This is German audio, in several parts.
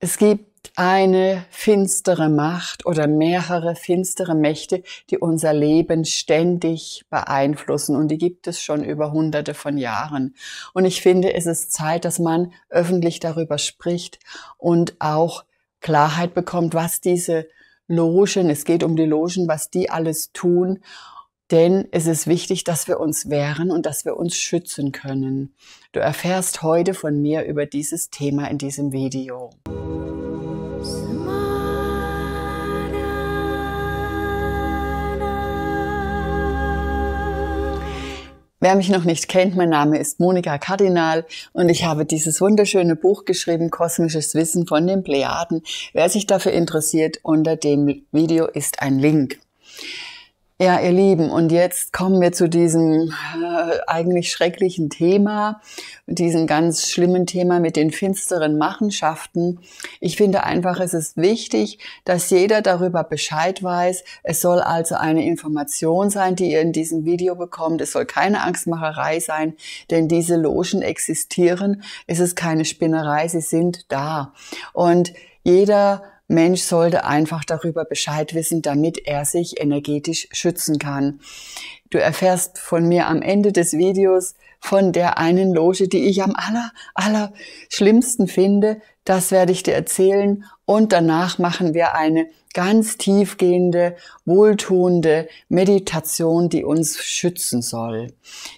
Es gibt eine finstere Macht oder mehrere finstere Mächte, die unser Leben ständig beeinflussen. Und die gibt es schon über hunderte von Jahren. Und ich finde, es ist Zeit, dass man öffentlich darüber spricht und auch Klarheit bekommt, was diese Logen, es geht um die Logen, was die alles tun denn es ist wichtig, dass wir uns wehren und dass wir uns schützen können. Du erfährst heute von mir über dieses Thema in diesem Video. Wer mich noch nicht kennt, mein Name ist Monika Kardinal und ich habe dieses wunderschöne Buch geschrieben, Kosmisches Wissen von den Plejaden. Wer sich dafür interessiert, unter dem Video ist ein Link. Ja, ihr Lieben, und jetzt kommen wir zu diesem äh, eigentlich schrecklichen Thema, diesem ganz schlimmen Thema mit den finsteren Machenschaften. Ich finde einfach, es ist wichtig, dass jeder darüber Bescheid weiß. Es soll also eine Information sein, die ihr in diesem Video bekommt. Es soll keine Angstmacherei sein, denn diese Logen existieren. Es ist keine Spinnerei, sie sind da. Und jeder Mensch sollte einfach darüber Bescheid wissen, damit er sich energetisch schützen kann. Du erfährst von mir am Ende des Videos von der einen Loge, die ich am aller, aller schlimmsten finde. Das werde ich dir erzählen. Und danach machen wir eine ganz tiefgehende, wohltuende Meditation, die uns schützen soll.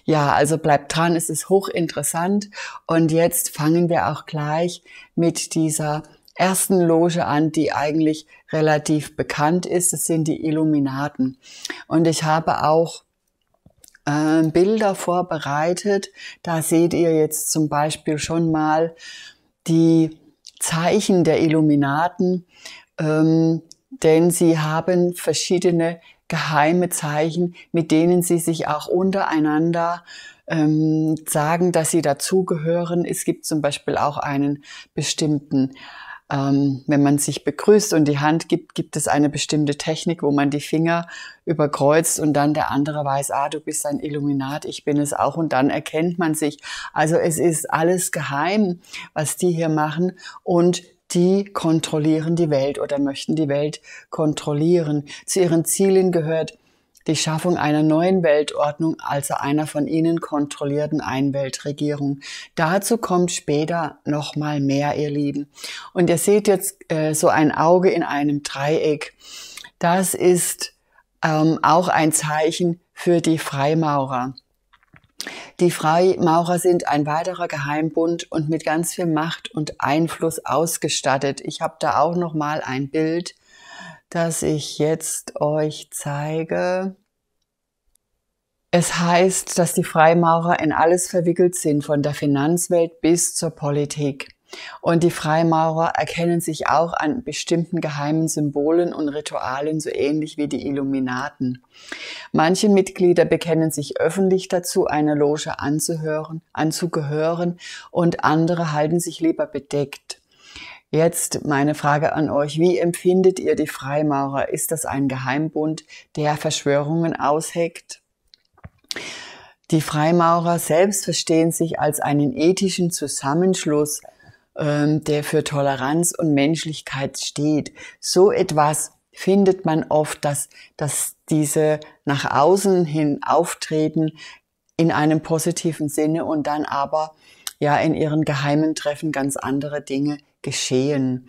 Ja, also bleibt dran. Es ist hochinteressant. Und jetzt fangen wir auch gleich mit dieser ersten Loge an, die eigentlich relativ bekannt ist. Das sind die Illuminaten. Und ich habe auch äh, Bilder vorbereitet. Da seht ihr jetzt zum Beispiel schon mal die Zeichen der Illuminaten, ähm, denn sie haben verschiedene geheime Zeichen, mit denen sie sich auch untereinander ähm, sagen, dass sie dazugehören. Es gibt zum Beispiel auch einen bestimmten ähm, wenn man sich begrüßt und die Hand gibt, gibt es eine bestimmte Technik, wo man die Finger überkreuzt und dann der andere weiß, ah, du bist ein Illuminat, ich bin es auch und dann erkennt man sich. Also es ist alles geheim, was die hier machen und die kontrollieren die Welt oder möchten die Welt kontrollieren. Zu ihren Zielen gehört die Schaffung einer neuen Weltordnung, also einer von ihnen kontrollierten Einweltregierung. Dazu kommt später nochmal mehr, ihr Lieben. Und ihr seht jetzt äh, so ein Auge in einem Dreieck. Das ist ähm, auch ein Zeichen für die Freimaurer. Die Freimaurer sind ein weiterer Geheimbund und mit ganz viel Macht und Einfluss ausgestattet. Ich habe da auch noch mal ein Bild das ich jetzt euch zeige. Es heißt, dass die Freimaurer in alles verwickelt sind, von der Finanzwelt bis zur Politik. Und die Freimaurer erkennen sich auch an bestimmten geheimen Symbolen und Ritualen, so ähnlich wie die Illuminaten. Manche Mitglieder bekennen sich öffentlich dazu, einer Loge anzuhören, anzugehören, und andere halten sich lieber bedeckt. Jetzt meine Frage an euch. Wie empfindet ihr die Freimaurer? Ist das ein Geheimbund, der Verschwörungen ausheckt? Die Freimaurer selbst verstehen sich als einen ethischen Zusammenschluss, ähm, der für Toleranz und Menschlichkeit steht. So etwas findet man oft, dass, dass diese nach außen hin auftreten in einem positiven Sinne und dann aber ja in ihren geheimen Treffen ganz andere Dinge geschehen.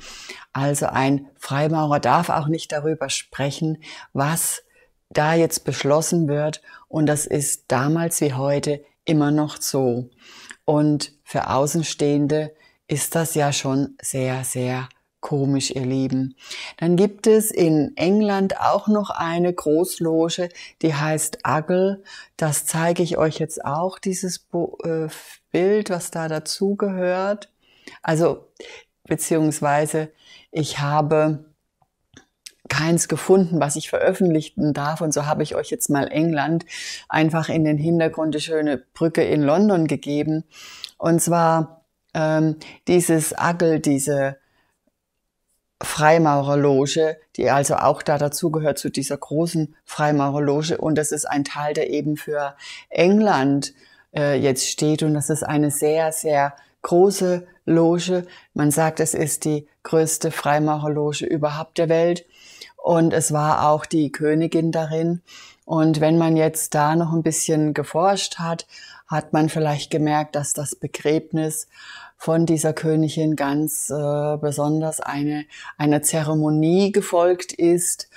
Also ein Freimaurer darf auch nicht darüber sprechen, was da jetzt beschlossen wird. Und das ist damals wie heute immer noch so. Und für Außenstehende ist das ja schon sehr, sehr komisch, ihr Lieben. Dann gibt es in England auch noch eine Großloge, die heißt Aggle. Das zeige ich euch jetzt auch, dieses äh, Bild, was da dazu gehört. Also beziehungsweise ich habe keins gefunden, was ich veröffentlichen darf. Und so habe ich euch jetzt mal England einfach in den Hintergrund die schöne Brücke in London gegeben. Und zwar ähm, dieses Agel, diese Freimaurerloge, die also auch da dazugehört zu dieser großen Freimaurerloge. Und das ist ein Teil, der eben für England äh, jetzt steht. Und das ist eine sehr, sehr große Loge. Man sagt, es ist die größte Freimaurerloge überhaupt der Welt. Und es war auch die Königin darin. Und wenn man jetzt da noch ein bisschen geforscht hat, hat man vielleicht gemerkt, dass das Begräbnis von dieser Königin ganz äh, besonders eine, eine Zeremonie gefolgt ist,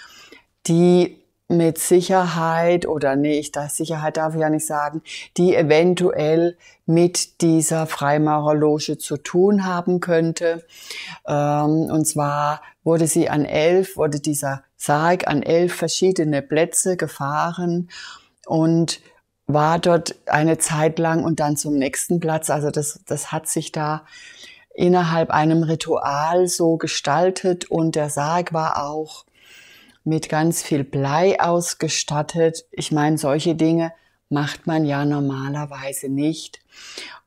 die mit Sicherheit oder nicht, das Sicherheit darf ich ja nicht sagen, die eventuell mit dieser Freimaurerloge zu tun haben könnte. Ähm, und zwar wurde sie an elf, wurde dieser Sarg an elf verschiedene Plätze gefahren und war dort eine Zeit lang und dann zum nächsten Platz. Also das, das hat sich da innerhalb einem Ritual so gestaltet und der Sarg war auch mit ganz viel Blei ausgestattet. Ich meine, solche Dinge macht man ja normalerweise nicht.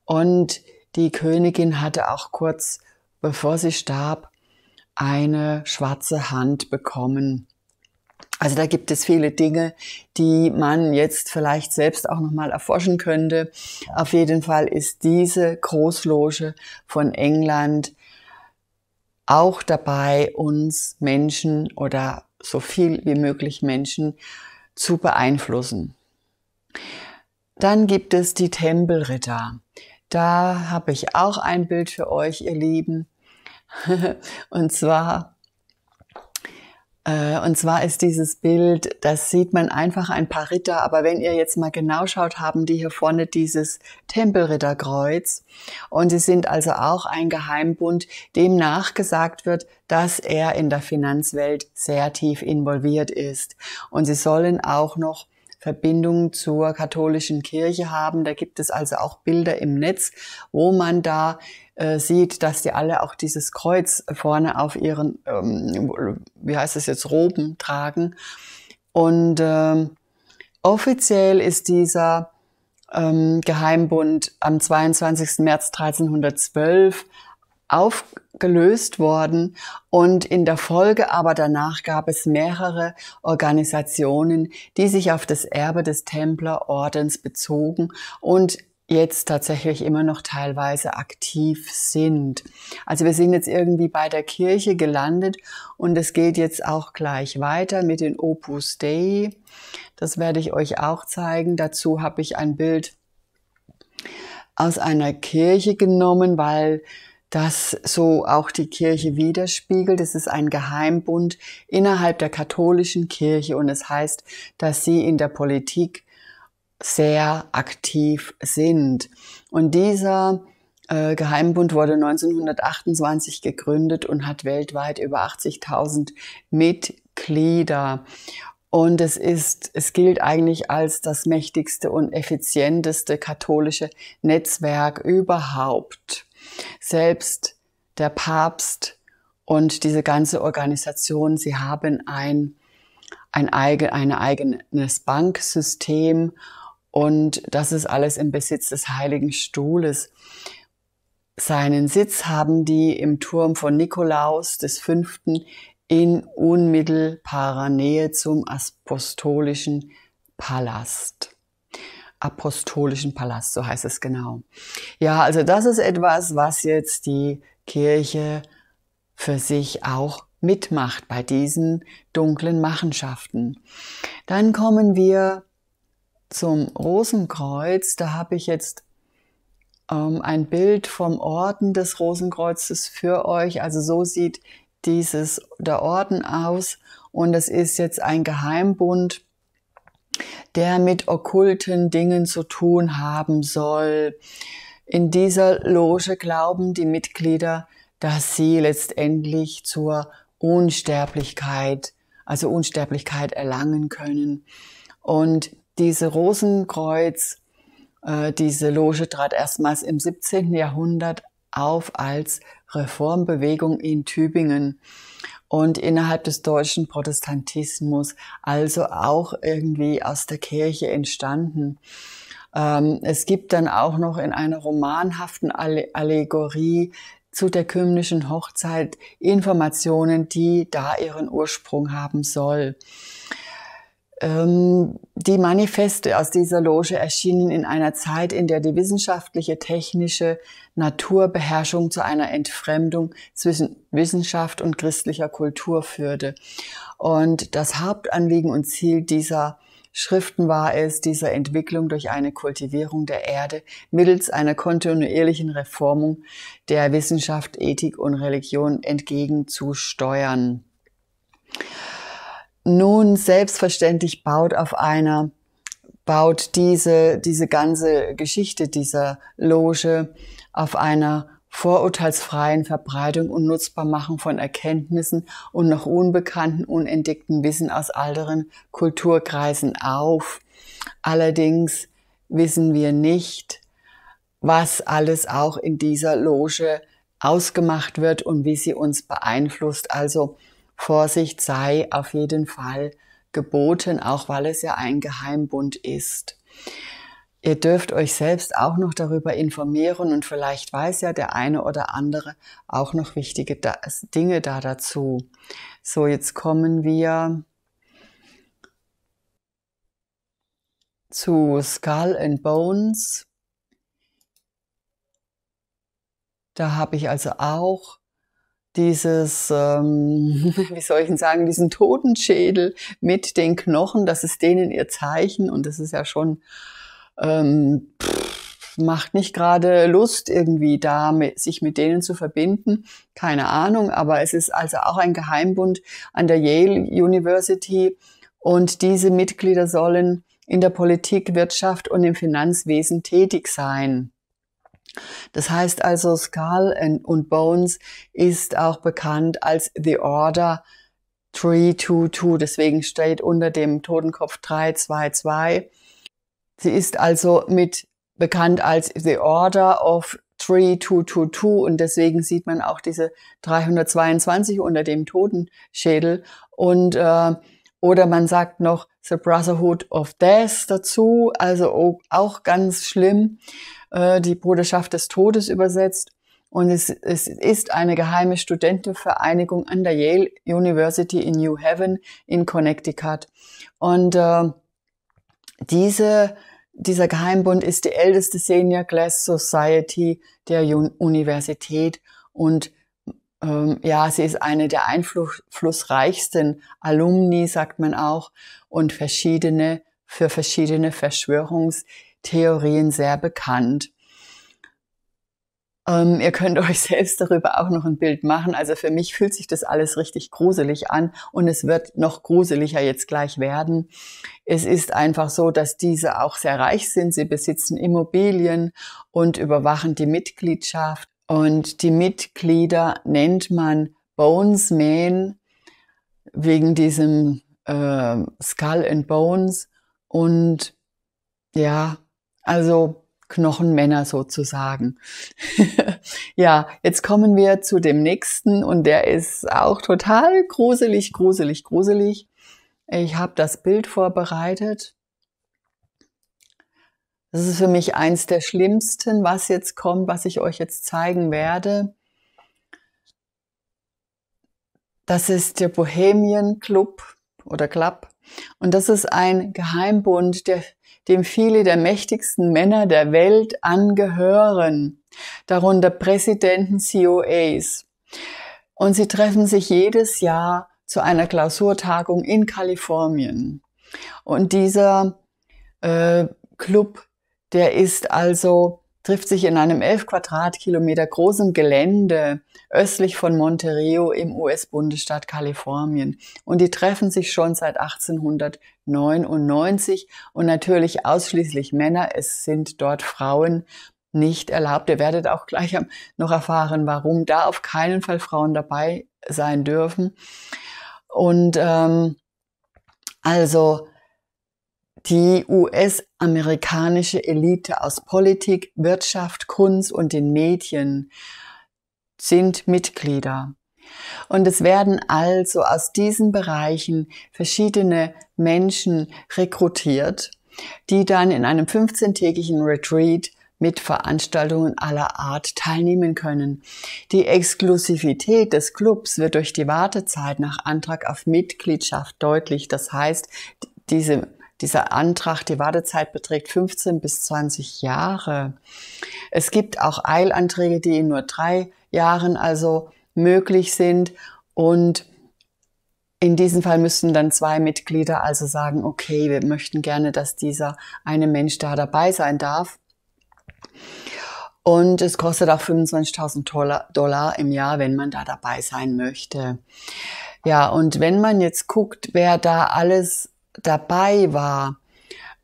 Und die Königin hatte auch kurz bevor sie starb eine schwarze Hand bekommen. Also da gibt es viele Dinge, die man jetzt vielleicht selbst auch noch mal erforschen könnte. Auf jeden Fall ist diese Großloge von England auch dabei, uns Menschen oder so viel wie möglich Menschen zu beeinflussen. Dann gibt es die Tempelritter. Da habe ich auch ein Bild für euch, ihr Lieben. Und zwar äh, und zwar ist dieses Bild, das sieht man einfach ein paar Ritter, aber wenn ihr jetzt mal genau schaut, haben die hier vorne dieses Tempelritterkreuz und sie sind also auch ein Geheimbund, dem nachgesagt wird, dass er in der Finanzwelt sehr tief involviert ist. Und sie sollen auch noch Verbindung zur katholischen Kirche haben. Da gibt es also auch Bilder im Netz, wo man da äh, sieht, dass die alle auch dieses Kreuz vorne auf ihren, ähm, wie heißt es jetzt, Roben tragen. Und äh, offiziell ist dieser ähm, Geheimbund am 22. März 1312 aufgelöst worden und in der Folge aber danach gab es mehrere Organisationen, die sich auf das Erbe des Templerordens bezogen und jetzt tatsächlich immer noch teilweise aktiv sind. Also wir sind jetzt irgendwie bei der Kirche gelandet und es geht jetzt auch gleich weiter mit den Opus Dei. Das werde ich euch auch zeigen. Dazu habe ich ein Bild aus einer Kirche genommen, weil das so auch die Kirche widerspiegelt. Es ist ein Geheimbund innerhalb der katholischen Kirche und es heißt, dass sie in der Politik sehr aktiv sind. Und dieser äh, Geheimbund wurde 1928 gegründet und hat weltweit über 80.000 Mitglieder. Und es ist, es gilt eigentlich als das mächtigste und effizienteste katholische Netzwerk überhaupt. Selbst der Papst und diese ganze Organisation, sie haben ein, ein, eigen, ein eigenes Banksystem und das ist alles im Besitz des Heiligen Stuhles. Seinen Sitz haben die im Turm von Nikolaus V. in unmittelbarer Nähe zum apostolischen Palast apostolischen Palast, so heißt es genau. Ja, also das ist etwas, was jetzt die Kirche für sich auch mitmacht bei diesen dunklen Machenschaften. Dann kommen wir zum Rosenkreuz. Da habe ich jetzt ähm, ein Bild vom Orden des Rosenkreuzes für euch. Also so sieht dieses der Orden aus und es ist jetzt ein Geheimbund der mit okkulten Dingen zu tun haben soll. In dieser Loge glauben die Mitglieder, dass sie letztendlich zur Unsterblichkeit, also Unsterblichkeit erlangen können. Und diese Rosenkreuz, äh, diese Loge trat erstmals im 17. Jahrhundert auf als Reformbewegung in Tübingen und innerhalb des deutschen Protestantismus, also auch irgendwie aus der Kirche entstanden. Ähm, es gibt dann auch noch in einer romanhaften Allegorie zu der kümmlichen Hochzeit Informationen, die da ihren Ursprung haben soll. Ähm, die Manifeste aus dieser Loge erschienen in einer Zeit, in der die wissenschaftliche, technische Naturbeherrschung zu einer Entfremdung zwischen Wissenschaft und christlicher Kultur führte. Und das Hauptanliegen und Ziel dieser Schriften war es, dieser Entwicklung durch eine Kultivierung der Erde mittels einer kontinuierlichen Reformung der Wissenschaft, Ethik und Religion entgegenzusteuern. Nun, selbstverständlich baut auf einer, baut diese, diese ganze Geschichte dieser Loge auf einer vorurteilsfreien Verbreitung und Nutzbarmachung von Erkenntnissen und noch unbekannten, unentdeckten Wissen aus anderen Kulturkreisen auf. Allerdings wissen wir nicht, was alles auch in dieser Loge ausgemacht wird und wie sie uns beeinflusst. Also Vorsicht sei auf jeden Fall geboten, auch weil es ja ein Geheimbund ist. Ihr dürft euch selbst auch noch darüber informieren und vielleicht weiß ja der eine oder andere auch noch wichtige Dinge da dazu. So, jetzt kommen wir zu Skull and Bones. Da habe ich also auch dieses, ähm, wie soll ich denn sagen, diesen Totenschädel mit den Knochen, das ist denen ihr Zeichen und das ist ja schon, ähm, pff, macht nicht gerade Lust irgendwie da, mit, sich mit denen zu verbinden. Keine Ahnung, aber es ist also auch ein Geheimbund an der Yale University und diese Mitglieder sollen in der Politik, Wirtschaft und im Finanzwesen tätig sein. Das heißt also, Skull und Bones ist auch bekannt als The Order 322, deswegen steht unter dem Totenkopf 322. Sie ist also mit bekannt als The Order of 3222 und deswegen sieht man auch diese 322 unter dem Totenschädel und äh, oder man sagt noch The Brotherhood of Death dazu, also auch ganz schlimm. Äh, die Bruderschaft des Todes übersetzt. Und es, es ist eine geheime Studentenvereinigung an der Yale University in New Haven in Connecticut. Und äh, diese, dieser Geheimbund ist die älteste Senior Class Society der Universität und ähm, ja, sie ist eine der einflussreichsten Alumni, sagt man auch, und verschiedene für verschiedene Verschwörungs- Theorien sehr bekannt. Ähm, ihr könnt euch selbst darüber auch noch ein Bild machen. Also für mich fühlt sich das alles richtig gruselig an und es wird noch gruseliger jetzt gleich werden. Es ist einfach so, dass diese auch sehr reich sind. Sie besitzen Immobilien und überwachen die Mitgliedschaft. Und die Mitglieder nennt man Bonesmen wegen diesem äh, Skull and Bones. Und ja, also Knochenmänner sozusagen. ja, jetzt kommen wir zu dem nächsten und der ist auch total gruselig, gruselig, gruselig. Ich habe das Bild vorbereitet. Das ist für mich eins der schlimmsten, was jetzt kommt, was ich euch jetzt zeigen werde. Das ist der Bohemian Club oder Club. Und das ist ein Geheimbund der dem viele der mächtigsten Männer der Welt angehören, darunter Präsidenten COAs. Und sie treffen sich jedes Jahr zu einer Klausurtagung in Kalifornien. Und dieser äh, Club, der ist also trifft sich in einem 11 Quadratkilometer großen Gelände östlich von Monterrey im US-Bundesstaat Kalifornien. Und die treffen sich schon seit 1899 und natürlich ausschließlich Männer. Es sind dort Frauen nicht erlaubt. Ihr werdet auch gleich noch erfahren, warum da auf keinen Fall Frauen dabei sein dürfen. Und ähm, also die US-amerikanische Elite aus Politik, Wirtschaft, Kunst und den Medien sind Mitglieder. Und es werden also aus diesen Bereichen verschiedene Menschen rekrutiert, die dann in einem 15-tägigen Retreat mit Veranstaltungen aller Art teilnehmen können. Die Exklusivität des Clubs wird durch die Wartezeit nach Antrag auf Mitgliedschaft deutlich. Das heißt, diese dieser Antrag, die Wartezeit beträgt 15 bis 20 Jahre. Es gibt auch Eilanträge, die in nur drei Jahren also möglich sind. Und in diesem Fall müssten dann zwei Mitglieder also sagen, okay, wir möchten gerne, dass dieser eine Mensch da dabei sein darf. Und es kostet auch 25.000 Dollar im Jahr, wenn man da dabei sein möchte. Ja, und wenn man jetzt guckt, wer da alles dabei war.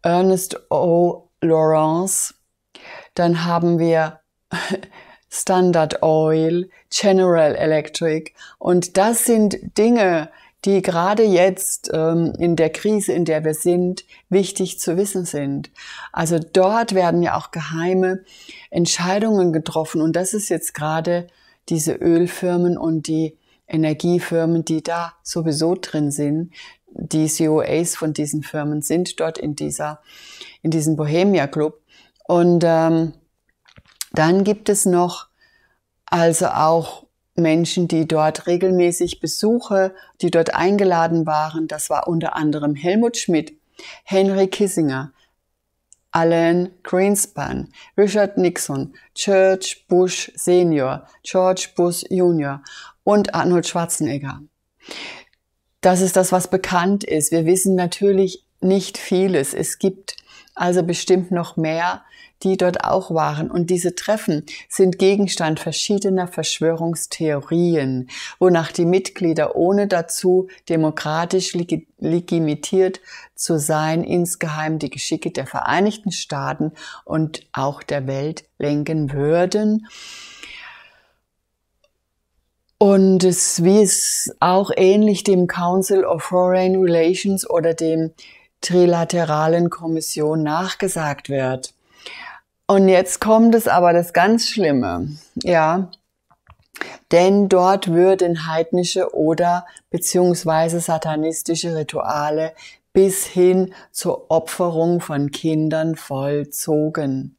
Ernest O. Lawrence. Dann haben wir Standard Oil, General Electric. Und das sind Dinge, die gerade jetzt ähm, in der Krise, in der wir sind, wichtig zu wissen sind. Also dort werden ja auch geheime Entscheidungen getroffen. Und das ist jetzt gerade diese Ölfirmen und die Energiefirmen, die da sowieso drin sind, die COAs e von diesen Firmen sind dort in dieser, in diesem Bohemia Club. Und ähm, dann gibt es noch also auch Menschen, die dort regelmäßig Besuche, die dort eingeladen waren. Das war unter anderem Helmut Schmidt, Henry Kissinger, Alan Greenspan, Richard Nixon, George Bush Senior, George Bush Junior und Arnold Schwarzenegger das ist das, was bekannt ist. Wir wissen natürlich nicht vieles. Es gibt also bestimmt noch mehr, die dort auch waren. Und diese Treffen sind Gegenstand verschiedener Verschwörungstheorien, wonach die Mitglieder ohne dazu demokratisch legitimiert zu sein, insgeheim die Geschicke der Vereinigten Staaten und auch der Welt lenken würden und es ist auch ähnlich dem Council of Foreign Relations oder dem Trilateralen Kommission nachgesagt wird. Und jetzt kommt es aber das ganz Schlimme, ja. Denn dort würden heidnische oder beziehungsweise satanistische Rituale bis hin zur Opferung von Kindern vollzogen.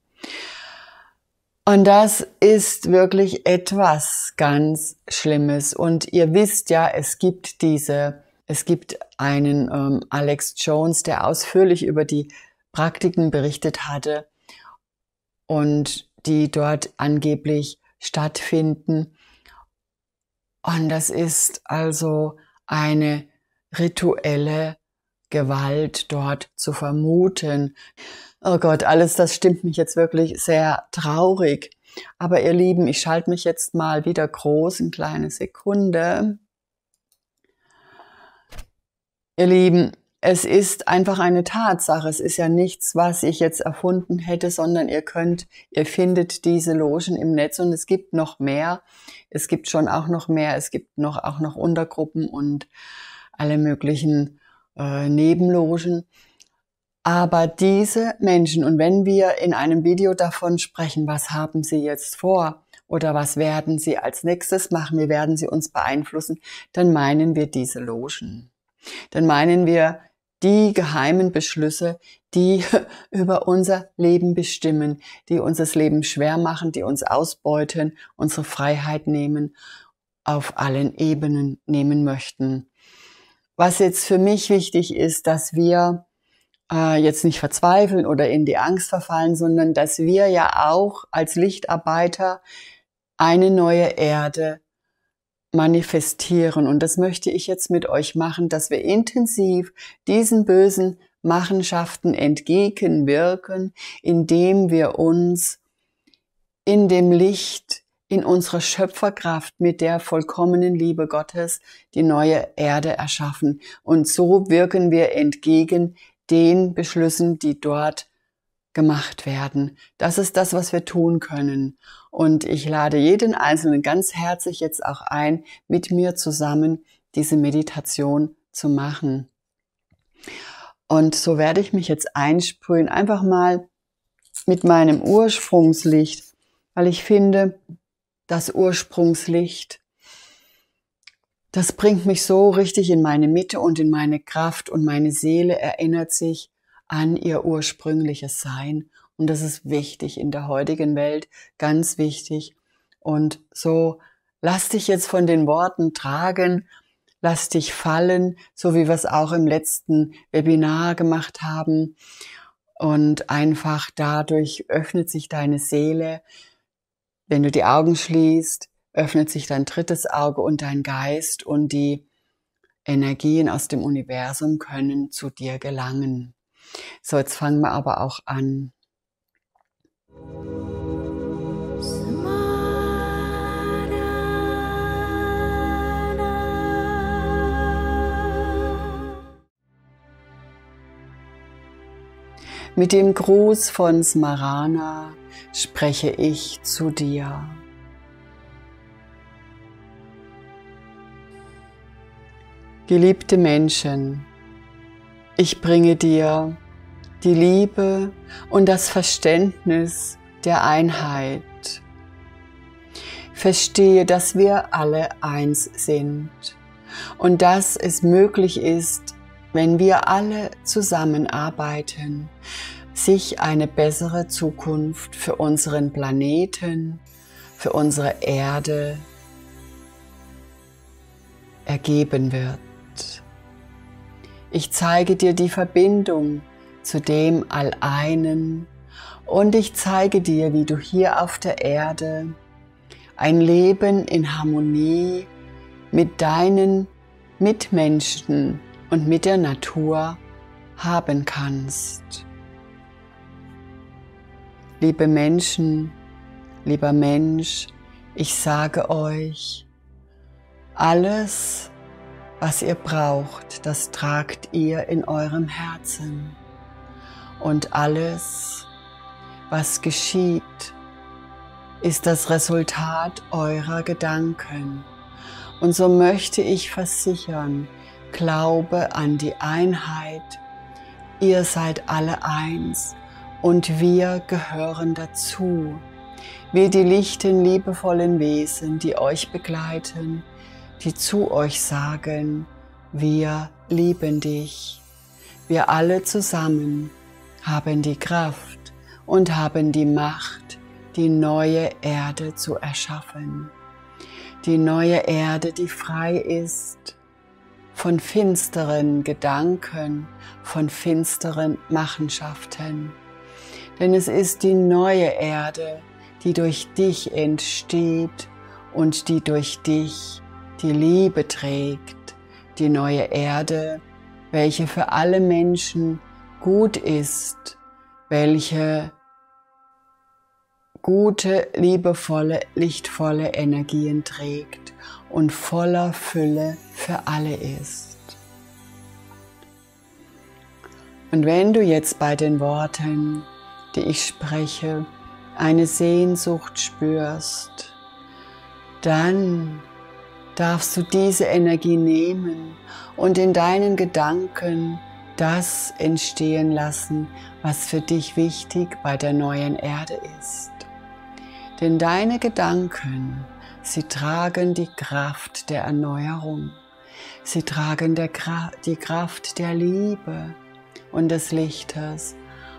Und das ist wirklich etwas ganz Schlimmes. Und ihr wisst ja, es gibt diese, es gibt einen ähm, Alex Jones, der ausführlich über die Praktiken berichtet hatte und die dort angeblich stattfinden. Und das ist also eine rituelle Gewalt dort zu vermuten. Oh Gott, alles das stimmt mich jetzt wirklich sehr traurig. Aber ihr Lieben, ich schalte mich jetzt mal wieder groß, eine kleine Sekunde. Ihr Lieben, es ist einfach eine Tatsache. Es ist ja nichts, was ich jetzt erfunden hätte, sondern ihr könnt, ihr findet diese Logen im Netz und es gibt noch mehr. Es gibt schon auch noch mehr. Es gibt noch, auch noch Untergruppen und alle möglichen äh, Nebenlogen. Aber diese Menschen, und wenn wir in einem Video davon sprechen, was haben sie jetzt vor oder was werden sie als nächstes machen, wie werden sie uns beeinflussen, dann meinen wir diese Logen. Dann meinen wir die geheimen Beschlüsse, die über unser Leben bestimmen, die uns das Leben schwer machen, die uns ausbeuten, unsere Freiheit nehmen, auf allen Ebenen nehmen möchten. Was jetzt für mich wichtig ist, dass wir äh, jetzt nicht verzweifeln oder in die Angst verfallen, sondern dass wir ja auch als Lichtarbeiter eine neue Erde manifestieren. Und das möchte ich jetzt mit euch machen, dass wir intensiv diesen bösen Machenschaften entgegenwirken, indem wir uns in dem Licht in unserer Schöpferkraft mit der vollkommenen Liebe Gottes die neue Erde erschaffen. Und so wirken wir entgegen den Beschlüssen, die dort gemacht werden. Das ist das, was wir tun können. Und ich lade jeden Einzelnen ganz herzlich jetzt auch ein, mit mir zusammen diese Meditation zu machen. Und so werde ich mich jetzt einsprühen, einfach mal mit meinem Ursprungslicht, weil ich finde, das Ursprungslicht. Das bringt mich so richtig in meine Mitte und in meine Kraft und meine Seele erinnert sich an ihr ursprüngliches Sein. Und das ist wichtig in der heutigen Welt, ganz wichtig. Und so lass dich jetzt von den Worten tragen, lass dich fallen, so wie wir es auch im letzten Webinar gemacht haben. Und einfach dadurch öffnet sich deine Seele, wenn du die Augen schließt, öffnet sich dein drittes Auge und dein Geist und die Energien aus dem Universum können zu dir gelangen. So, jetzt fangen wir aber auch an. Mit dem Gruß von Smarana spreche ich zu dir. Geliebte Menschen, ich bringe dir die Liebe und das Verständnis der Einheit. Verstehe, dass wir alle eins sind und dass es möglich ist, wenn wir alle zusammenarbeiten, sich eine bessere Zukunft für unseren Planeten, für unsere Erde ergeben wird. Ich zeige dir die Verbindung zu dem All-Einen und ich zeige dir, wie du hier auf der Erde ein Leben in Harmonie mit deinen Mitmenschen und mit der Natur haben kannst. Liebe Menschen, lieber Mensch, ich sage euch, alles, was ihr braucht, das tragt ihr in eurem Herzen. Und alles, was geschieht, ist das Resultat eurer Gedanken. Und so möchte ich versichern, glaube an die Einheit, ihr seid alle eins und wir gehören dazu. Wir die lichten, liebevollen Wesen, die euch begleiten, die zu euch sagen, wir lieben dich. Wir alle zusammen haben die Kraft und haben die Macht, die neue Erde zu erschaffen. Die neue Erde, die frei ist von finsteren Gedanken, von finsteren Machenschaften denn es ist die neue Erde, die durch dich entsteht und die durch dich die Liebe trägt, die neue Erde, welche für alle Menschen gut ist, welche gute, liebevolle, lichtvolle Energien trägt und voller Fülle für alle ist. Und wenn du jetzt bei den Worten die ich spreche, eine Sehnsucht spürst, dann darfst du diese Energie nehmen und in deinen Gedanken das entstehen lassen, was für dich wichtig bei der neuen Erde ist. Denn deine Gedanken, sie tragen die Kraft der Erneuerung, sie tragen Gra die Kraft der Liebe und des Lichters,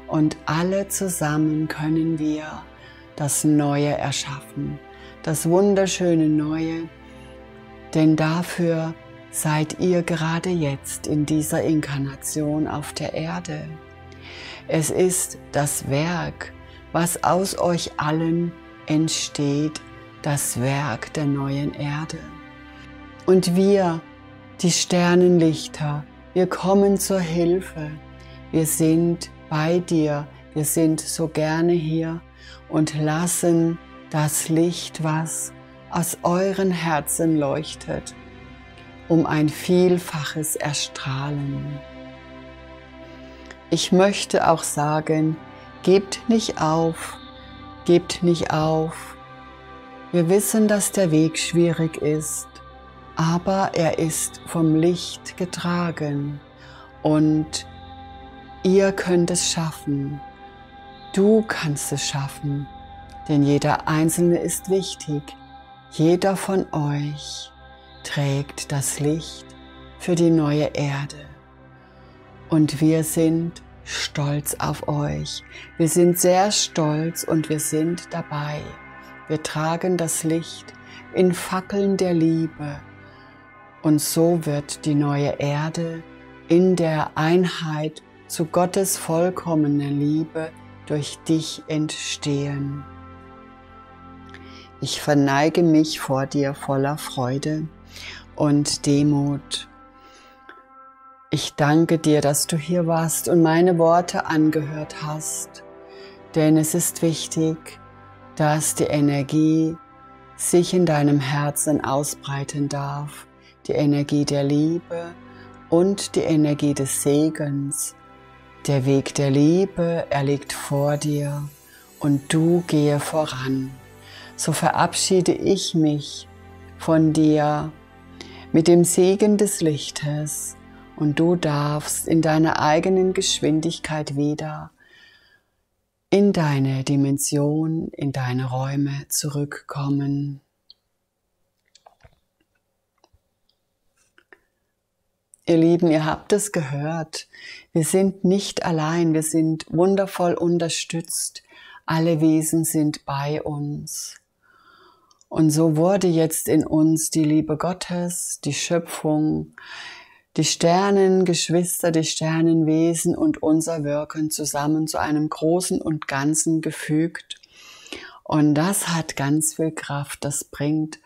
und alle zusammen können wir das Neue erschaffen, das wunderschöne Neue, denn dafür seid ihr gerade jetzt in dieser Inkarnation auf der Erde. Es ist das Werk, was aus euch allen entsteht, das Werk der neuen Erde. Und wir, die Sternenlichter, wir kommen zur Hilfe. Wir sind bei dir. Wir sind so gerne hier und lassen das Licht, was aus euren Herzen leuchtet, um ein Vielfaches erstrahlen. Ich möchte auch sagen, gebt nicht auf, gebt nicht auf. Wir wissen, dass der Weg schwierig ist, aber er ist vom Licht getragen und Ihr könnt es schaffen. Du kannst es schaffen. Denn jeder Einzelne ist wichtig. Jeder von euch trägt das Licht für die neue Erde. Und wir sind stolz auf euch. Wir sind sehr stolz und wir sind dabei. Wir tragen das Licht in Fackeln der Liebe. Und so wird die neue Erde in der Einheit zu Gottes vollkommener Liebe durch dich entstehen. Ich verneige mich vor dir voller Freude und Demut. Ich danke dir, dass du hier warst und meine Worte angehört hast, denn es ist wichtig, dass die Energie sich in deinem Herzen ausbreiten darf, die Energie der Liebe und die Energie des Segens der Weg der Liebe, er liegt vor dir und du gehe voran. So verabschiede ich mich von dir mit dem Segen des Lichtes und du darfst in deiner eigenen Geschwindigkeit wieder in deine Dimension, in deine Räume zurückkommen. Ihr Lieben, ihr habt es gehört. Wir sind nicht allein, wir sind wundervoll unterstützt. Alle Wesen sind bei uns. Und so wurde jetzt in uns die Liebe Gottes, die Schöpfung, die Sternengeschwister, die Sternenwesen und unser Wirken zusammen zu einem großen und ganzen gefügt. Und das hat ganz viel Kraft, das bringt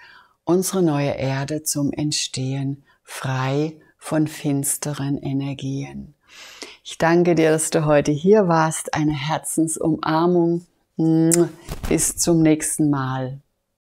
unsere neue Erde zum Entstehen frei von finsteren Energien. Ich danke dir, dass du heute hier warst. Eine Herzensumarmung. Bis zum nächsten Mal.